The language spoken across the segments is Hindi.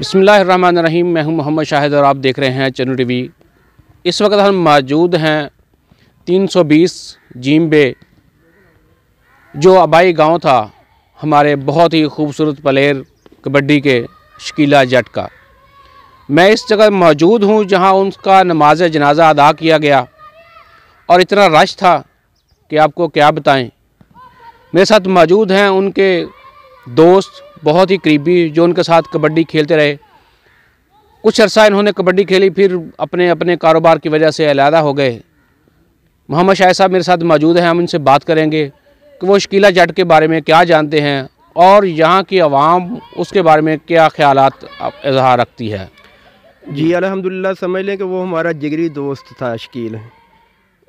बसमीम मैं हूं मोहम्मद शाहिद और आप देख रहे हैं चनू टीवी इस वक्त हम मौजूद हैं 320 बे जो आबाई गांव था हमारे बहुत ही खूबसूरत प्लेयर कबड्डी के शकीला जट का मैं इस जगह मौजूद हूं जहां उनका नमाज जनाजा अदा किया गया और इतना रश था कि आपको क्या बताएं मेरे साथ मौजूद हैं उनके दोस्त बहुत ही करीबी जो उनके साथ कबड्डी खेलते रहे कुछ अरसा इन्होंने कबड्डी खेली फिर अपने अपने कारोबार की वजह से अलहदा हो गए मोहम्मद शाह साहब मेरे साथ मौजूद हैं हम इनसे बात करेंगे कि वो शकीला जट के बारे में क्या जानते हैं और यहाँ की आवाम उसके बारे में क्या ख्याल इजहार रखती है जी अलहमदिल्ला समझ लें कि वो हमारा जिगरी दोस्त था शकील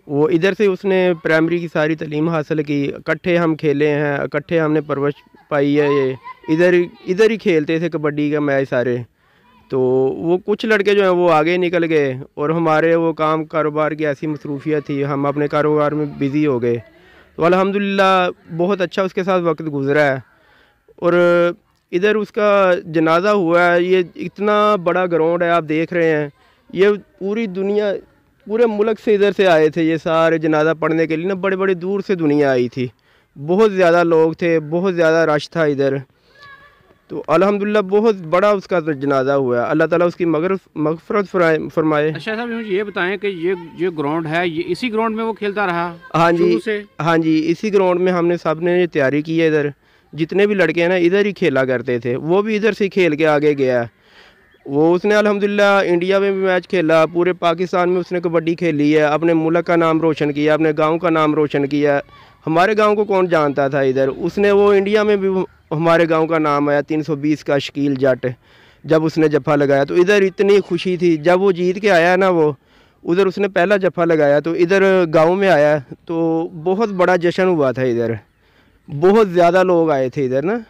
वो इधर से उसने प्राइमरी की सारी तलीम हासिल की इकट्ठे हम खेले हैं इकट्ठे हमने परवरिश पाई है ये इधर इधर ही खेलते थे कबड्डी का मैच सारे तो वो कुछ लड़के जो हैं वो आगे निकल गए और हमारे वो काम कारोबार की ऐसी मसरूफियत थी हम अपने कारोबार में बिज़ी हो गए तो अलहमदिल्ला बहुत अच्छा उसके साथ वक्त गुजरा है और इधर उसका जनाजा हुआ है ये इतना बड़ा ग्राउंड है आप देख रहे हैं ये पूरी दुनिया पूरे मुल्क से इधर से आए थे ये सारे जनाजा पढ़ने के लिए ना बड़े बड़े दूर से दुनिया आई थी बहुत ज़्यादा लोग थे बहुत ज़्यादा रश था इधर तो अलहमदिल्ला बहुत बड़ा उसका जनाजा हुआ अल्लाह ताला उसकी मगर मगफरत फरमाए अच्छा साहब मुझे ये बताएं कि ये ये ग्राउंड है ये इसी ग्राउंड में वो खेलता रहा हाँ जी से? हाँ जी इसी ग्राउंड में हमने सब ने तैयारी की है इधर जितने भी लड़के हैं ना इधर ही खेला करते थे वो भी इधर से खेल के आगे गया है वो उसने अलहमदिल्ला इंडिया में भी मैच खेला पूरे पाकिस्तान में उसने कबड्डी खेली है अपने मुल्क का नाम रोशन किया अपने गांव का नाम रोशन किया हमारे गांव को कौन जानता था इधर उसने वो इंडिया में भी हमारे गांव का नाम आया 320 का शकील जट जब उसने जफा लगाया तो इधर इतनी खुशी थी जब वो जीत के आया ना वो उधर उसने पहला जफा लगाया तो इधर गाँव में आया तो बहुत बड़ा जश्न हुआ था इधर बहुत ज़्यादा लोग आए थे इधर ना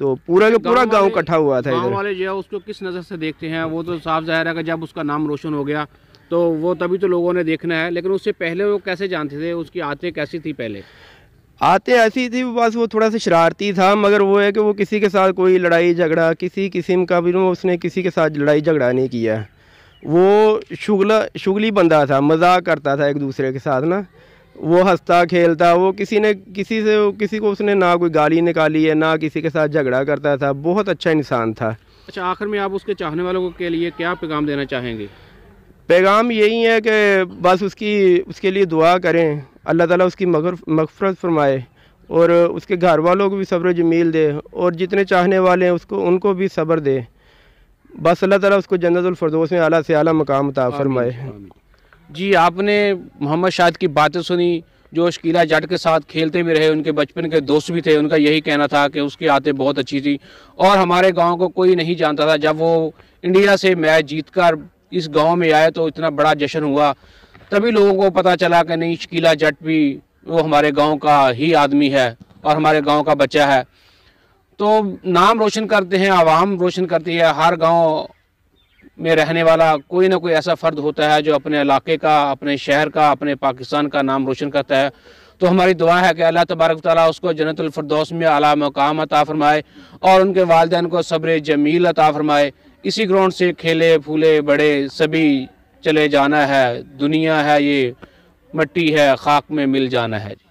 तो पूरा का पूरा गांव इकट्ठा हुआ था गाँव वाले जो है उसको किस नज़र से देखते हैं वो तो साफ जाहिर है कि जब उसका नाम रोशन हो गया तो वो तभी तो लोगों ने देखना है लेकिन उससे पहले वो कैसे जानते थे उसकी आते कैसी थी पहले आते ऐसी थी बस वो थोड़ा सा शरारती था मगर वो है कि वो किसी के साथ कोई लड़ाई झगड़ा किसी किस्म का भी उसने किसी के साथ लड़ाई झगड़ा नहीं किया वो शुगला शुगली बंदा था मजाक करता था एक दूसरे के साथ ना वो हंसता खेलता वो किसी ने किसी से किसी को उसने ना कोई गाली निकाली है ना किसी के साथ झगड़ा करता था बहुत अच्छा इंसान था अच्छा आखिर में आप उसके चाहने वालों के लिए क्या पैगाम देना चाहेंगे पैगाम यही है कि बस उसकी उसके लिए दुआ करें अल्लाह ताला उसकी मगर मगफरत फरमाए और उसके घर वालों को भी सब्र जमील दे और जितने चाहने वाले हैं उसको उनको भी सब्र दे बस अल्लाह ताला उसको जन्नतफरदोस में आला से आला मकाम अता फरमाए जी आपने मोहम्मद शाह की बातें सुनी जो शकीला जाट के साथ खेलते भी रहे उनके बचपन के दोस्त भी थे उनका यही कहना था कि उसकी आते बहुत अच्छी थी और हमारे गांव को कोई नहीं जानता था जब वो इंडिया से मैच जीतकर इस गांव में आए तो इतना बड़ा जश्न हुआ तभी लोगों को पता चला कि नहीं शकीला जट भी वो हमारे गाँव का ही आदमी है और हमारे गाँव का बच्चा है तो नाम रोशन करते हैं आवाम रोशन करती है हर गाँव में रहने वाला कोई ना कोई ऐसा फ़र्द होता है जो अपने इलाके का अपने शहर का अपने पाकिस्तान का नाम रोशन करता है तो हमारी दुआ है कि अल्लाह तबारक ताली उसको जन्नतफरदौस में अला मकाम अता फ़रमाए और उनके वालदेन को सब्र जमील अता फ़रमाए इसी ग्राउंड से खेले फूले बड़े सभी चले जाना है दुनिया है ये मट्टी है खाक में मिल जाना है जी